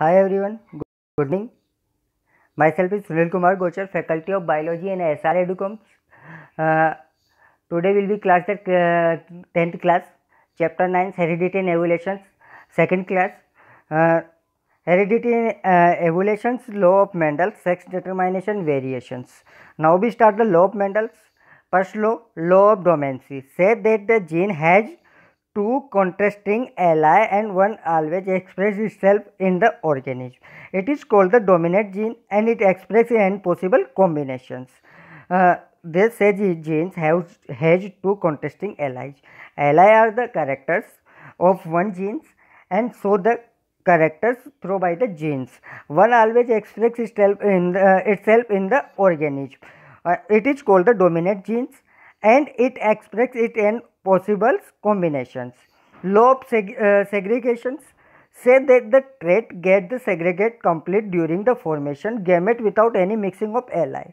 Hi everyone good morning myself is Sunil Kumar Gochar faculty of biology and S R Educoms today will be class the tenth class chapter nine heredity and evolution second class heredity evolutions law of Mendel sex determination variations now be start the law of Mendel's first law law of dominance set that the gene has two contrasting ally and one always expresses itself in the organism. It is called the dominant gene and it expresses in possible combinations. Uh, they genes have, has two contrasting allies. Ally are the characters of one genes, and so the characters throw by the genes. One always expresses itself in the, itself in the organism. Uh, it is called the dominant genes and it expresses it in possible combinations. Law of seg uh, segregations say that the trait get the segregate complete during the formation gamete without any mixing of ally.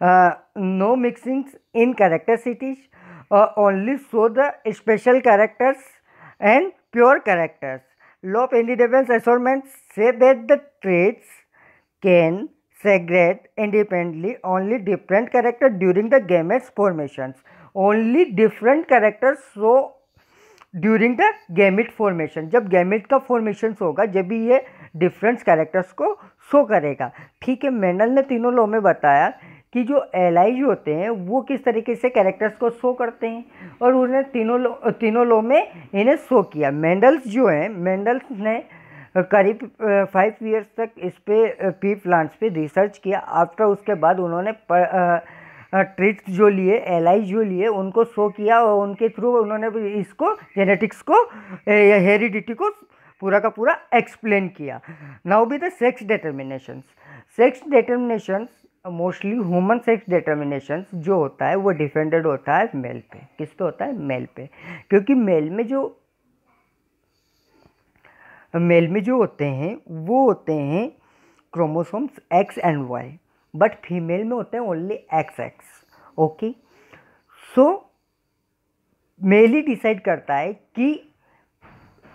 Uh, no mixings in character cities, uh, only show the special characters and pure characters. Law of independence assortment say that the traits can segregate independently only different character during the gamete formations. Only different character show during the gamete formation जब gamete का formation होगा जब भी ये different characters को show करेगा ठीक है मैनल ने तीनों लॉ में बताया कि जो जी होते हैं वो किस तरीके से कैरेक्टर्स को शो करते हैं और उन्हें तीनों लो तीनों लो में इन्हें शो किया मैंडल्स जो हैं मैंडल्स ने करीब फाइव ईयर्स तक इस पर पी प्लांट्स पे रिसर्च किया आफ्टर उसके बाद उन्होंने पर, आ, ट्रिक्स जो लिए एल जो लिए उनको शो किया और उनके थ्रू उन्होंने इसको जेनेटिक्स को हेरिडिटी को पूरा का पूरा एक्सप्लेन किया now we the sex determinations sex determinations mostly human sex determination जो होता है वो डिफेंडेड होता है मेल पे किस पे होता है मेल पे क्योंकि मेल में जो मेल में जो होते हैं वो होते हैं chromosomes X and Y but female में होते हैं only X X okay so male ही डिसाइड करता है कि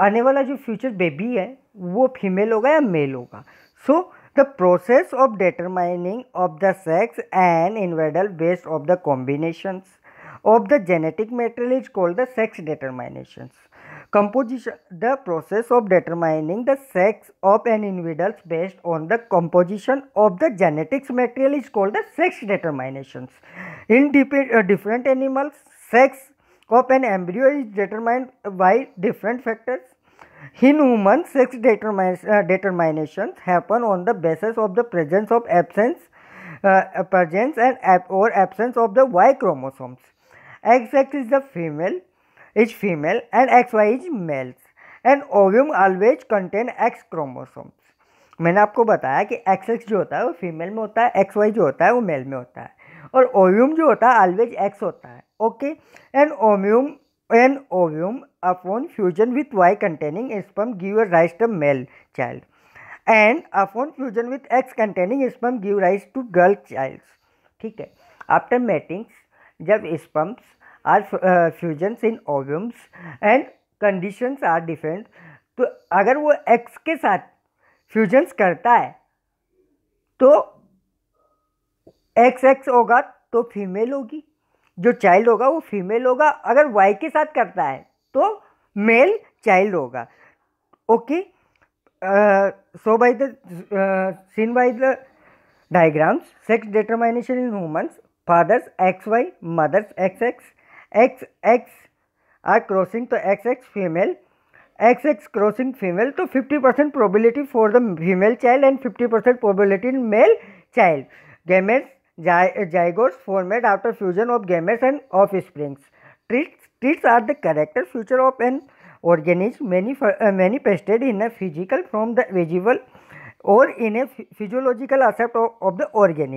आने वाला जो फ्यूचर बेबी है वो फीमेल होगा या मेल होगा so the process of determining of the sex and individual based of the combinations of the genetic material is called the sex determinations Composition The process of determining the sex of an individual based on the composition of the genetics material is called the sex determinations. In uh, different animals, sex of an embryo is determined by different factors. In humans, sex uh, determinations happen on the basis of the presence of absence, uh, presence and or absence of the Y chromosomes. XX is the female is female and XY is males. And ovum always contain X chromosomes मैंने आपको बताया कि x x जो होता है वो female में होता है एक्स वाई जो होता है वो मेल में होता है और ओव्यूम जो होता है ऑलवेज एक्स होता है okay and ovum and ovum upon fusion with Y containing sperm give rise to male child and upon fusion with X containing sperm give rise to girl child ठीक है after matings जब sperms are fusions in ovums and conditions are different तो अगर वो x के साथ fusions करता है तो एक्स एक्स होगा तो फीमेल होगी जो चाइल्ड होगा वो फीमेल होगा अगर वाई के साथ करता है तो मेल चाइल्ड होगा okay so by the scene by the diagrams sex determination in womans fathers X Y mothers X X X X are crossing तो X X female X X crossing female तो fifty percent probability for the female child and fifty percent probability in male child gametes zygotes format after fusion of gametes and offsprings traits traits are the character feature of N organism manifested in a physical from the visible or in a in a of the of,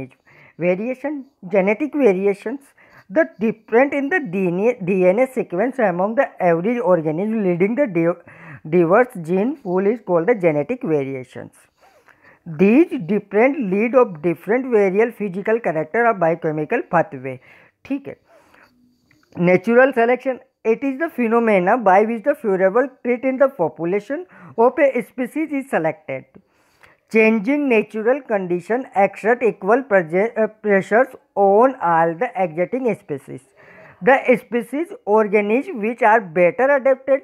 variation genetic variations the difference in the DNA, DNA sequence among the average organism leading the diverse gene pool is called the genetic variations. These different lead of different variable physical character or biochemical pathway. ठीक natural selection it is the phenomena by which the favorable trait in the population of a species is selected Changing natural condition exert equal uh, pressures on all the existing species. The species organisms which are better adapted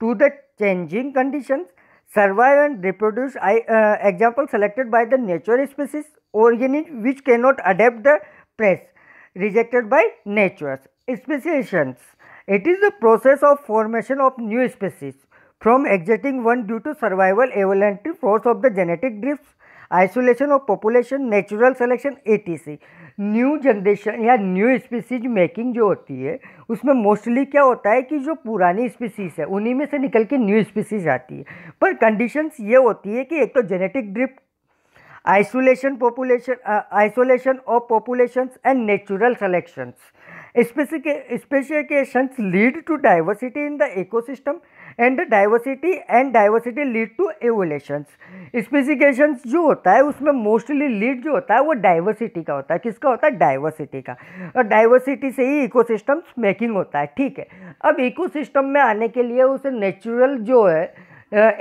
to the changing conditions survive and reproduce. I, uh, example selected by the nature species organisms which cannot adapt the press rejected by nature. Speciations. It is the process of formation of new species from exiting one due to survival, evolutionary force of the genetic drifts, isolation of population, natural selection, etc. New generation या new species making जो होती है उसमें mostly क्या होता है कि जो पुरानी स्पीसीज है उन्हीं में से निकल के न्यू स्पीसीज आती है पर कंडीशंस ये होती है कि एक तो genetic drift isolation population isolation of populations and natural selections specifications lead to diversity in the ecosystem and diversity and diversity lead to evolution specification जो होता है उसमें मोस्टली लीड जो होता है वो डाइवर्सिटी का होता है किसका होता है डाइवर्सिटी का और डाइवर्सिटी से ही इको मेकिंग होता है ठीक है अब इको में आने के लिए उसे नेचुरल जो है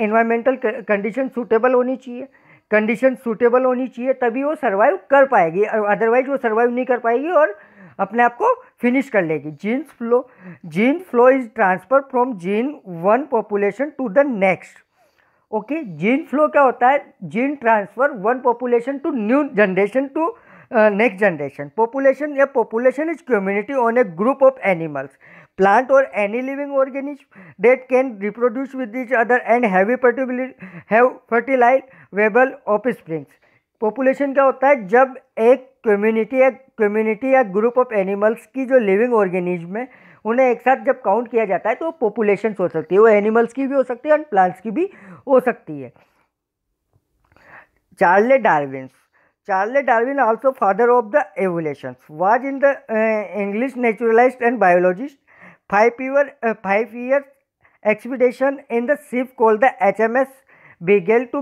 इन्वायरमेंटल कंडीशन सूटेबल होनी चाहिए कंडीशन सूटेबल होनी चाहिए तभी वो सर्वाइव कर पाएगी अदरवाइज वो सर्वाइव नहीं कर पाएगी और अपने आप को फिनिश कर लेगी genes flow gene flow is transfer from gene one population to the next okay gene flow क्या होता है gene transfer one population to new generation to next generation population या population is community on a group of animals plant or any living organism can reproduce with with other and and have fertile, have fertile viable population क्या होता है जब एक community या community या group of animals की जो living organism है उन्हें एक साथ जब काउंट किया जाता है तो पॉपुलेशन हो सकती है वो एनिमल्स की भी हो सकती है एंड प्लांट्स की भी हो सकती है Charles Darwin's Charles Darwin also father of the evolution was in the English naturalist and biologist five year five year expedition in the ship called the H M S Beagle to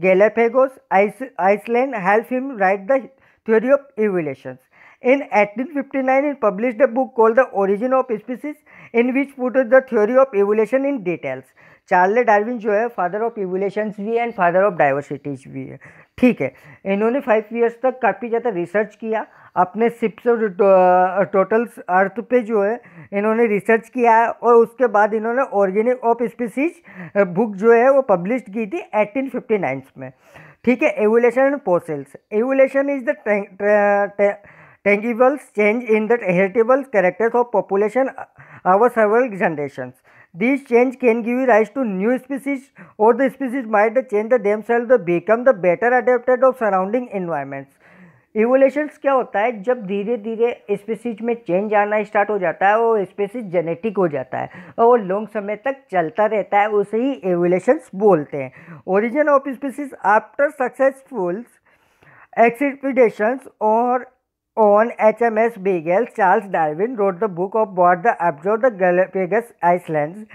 Galapagos Iceland helped him write the theory of evolution. In 1859, he published a book called The Origin of Species, in which put the theory of evolution in details. Charles Darwin जो है father of evolutions भी है and father of diversities भी है ठीक है इन्होंने five years तक काफ़ी ज़्यादा रिसर्च किया अपने सिप्स और टोटल्स अर्थ पे जो है इन्होंने रिसर्च किया है और उसके बाद इन्होंने ऑर्गेनिक ऑफ स्पीसीज बुक जो है वो पब्लिश की थी एटीन में ठीक है evolution and process evolution is the tangibles change in the characters of population over over several this change can give you rise to new species और the species might the change the themselves the become the better adapted of surrounding environments evolutions क्या होता है जब धीरे धीरे species में change आना start हो जाता है वो स्पीसीज जेनेटिक हो जाता है और वो लॉन्ग समय तक चलता रहता है उसे ही एवोल्यूशंस बोलते हैं origin of species after successfuls expeditions और On HMS Beagle, Charles Darwin wrote the book "What the Abroad the Galapagos Islands.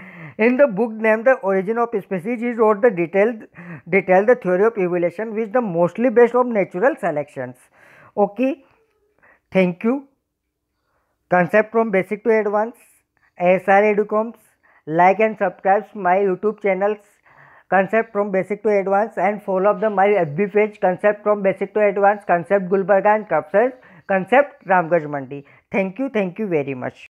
In the book named The Origin of Species, he wrote the detailed, detailed the theory of evolution which the mostly based on natural selections. Okay, thank you. Concept from basic to advanced, SR Educoms, like and subscribe my YouTube channels concept from basic to advanced and follow up the my FB page concept from basic to advanced concept Gulbarga and Kapsas concept Ramganj Mandi thank you thank you very much